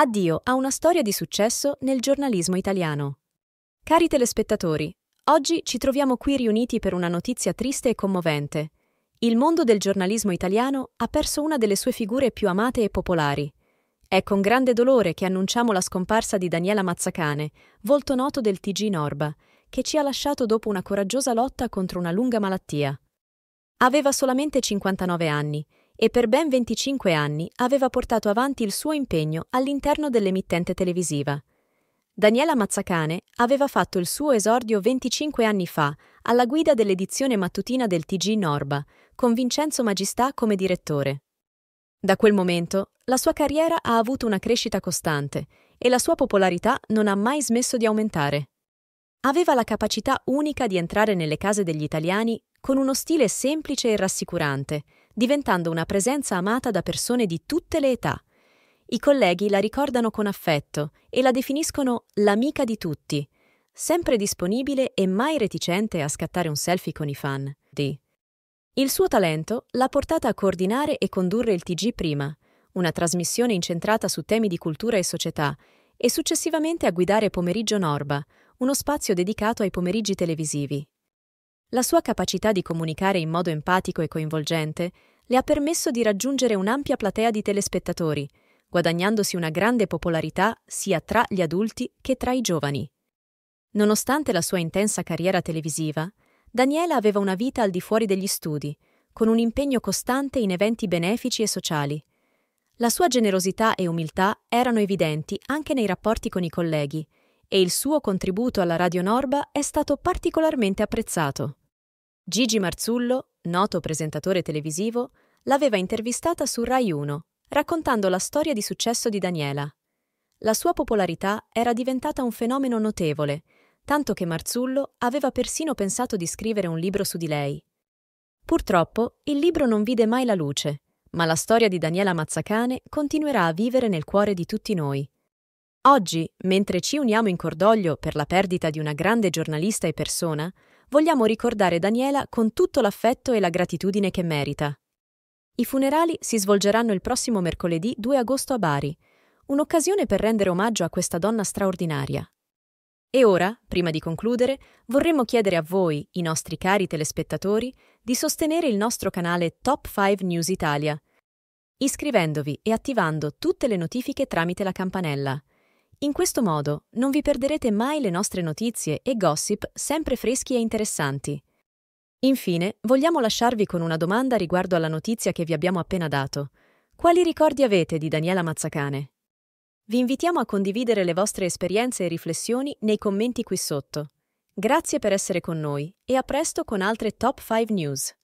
Addio a una storia di successo nel giornalismo italiano. Cari telespettatori, oggi ci troviamo qui riuniti per una notizia triste e commovente. Il mondo del giornalismo italiano ha perso una delle sue figure più amate e popolari. È con grande dolore che annunciamo la scomparsa di Daniela Mazzacane, volto noto del TG Norba, che ci ha lasciato dopo una coraggiosa lotta contro una lunga malattia. Aveva solamente 59 anni e per ben 25 anni aveva portato avanti il suo impegno all'interno dell'emittente televisiva. Daniela Mazzacane aveva fatto il suo esordio 25 anni fa alla guida dell'edizione mattutina del TG Norba, con Vincenzo Magistà come direttore. Da quel momento la sua carriera ha avuto una crescita costante e la sua popolarità non ha mai smesso di aumentare. Aveva la capacità unica di entrare nelle case degli italiani con uno stile semplice e rassicurante, diventando una presenza amata da persone di tutte le età. I colleghi la ricordano con affetto e la definiscono l'amica di tutti, sempre disponibile e mai reticente a scattare un selfie con i fan. D. Il suo talento l'ha portata a coordinare e condurre il TG Prima, una trasmissione incentrata su temi di cultura e società, e successivamente a guidare Pomeriggio Norba, uno spazio dedicato ai pomeriggi televisivi, la sua capacità di comunicare in modo empatico e coinvolgente le ha permesso di raggiungere un'ampia platea di telespettatori, guadagnandosi una grande popolarità sia tra gli adulti che tra i giovani. Nonostante la sua intensa carriera televisiva, Daniela aveva una vita al di fuori degli studi, con un impegno costante in eventi benefici e sociali. La sua generosità e umiltà erano evidenti anche nei rapporti con i colleghi, e il suo contributo alla Radio Norba è stato particolarmente apprezzato. Gigi Marzullo, noto presentatore televisivo, l'aveva intervistata su Rai 1, raccontando la storia di successo di Daniela. La sua popolarità era diventata un fenomeno notevole, tanto che Marzullo aveva persino pensato di scrivere un libro su di lei. Purtroppo il libro non vide mai la luce, ma la storia di Daniela Mazzacane continuerà a vivere nel cuore di tutti noi. Oggi, mentre ci uniamo in cordoglio per la perdita di una grande giornalista e persona, vogliamo ricordare Daniela con tutto l'affetto e la gratitudine che merita. I funerali si svolgeranno il prossimo mercoledì 2 agosto a Bari, un'occasione per rendere omaggio a questa donna straordinaria. E ora, prima di concludere, vorremmo chiedere a voi, i nostri cari telespettatori, di sostenere il nostro canale Top 5 News Italia, iscrivendovi e attivando tutte le notifiche tramite la campanella. In questo modo non vi perderete mai le nostre notizie e gossip sempre freschi e interessanti. Infine, vogliamo lasciarvi con una domanda riguardo alla notizia che vi abbiamo appena dato. Quali ricordi avete di Daniela Mazzacane? Vi invitiamo a condividere le vostre esperienze e riflessioni nei commenti qui sotto. Grazie per essere con noi e a presto con altre Top 5 News.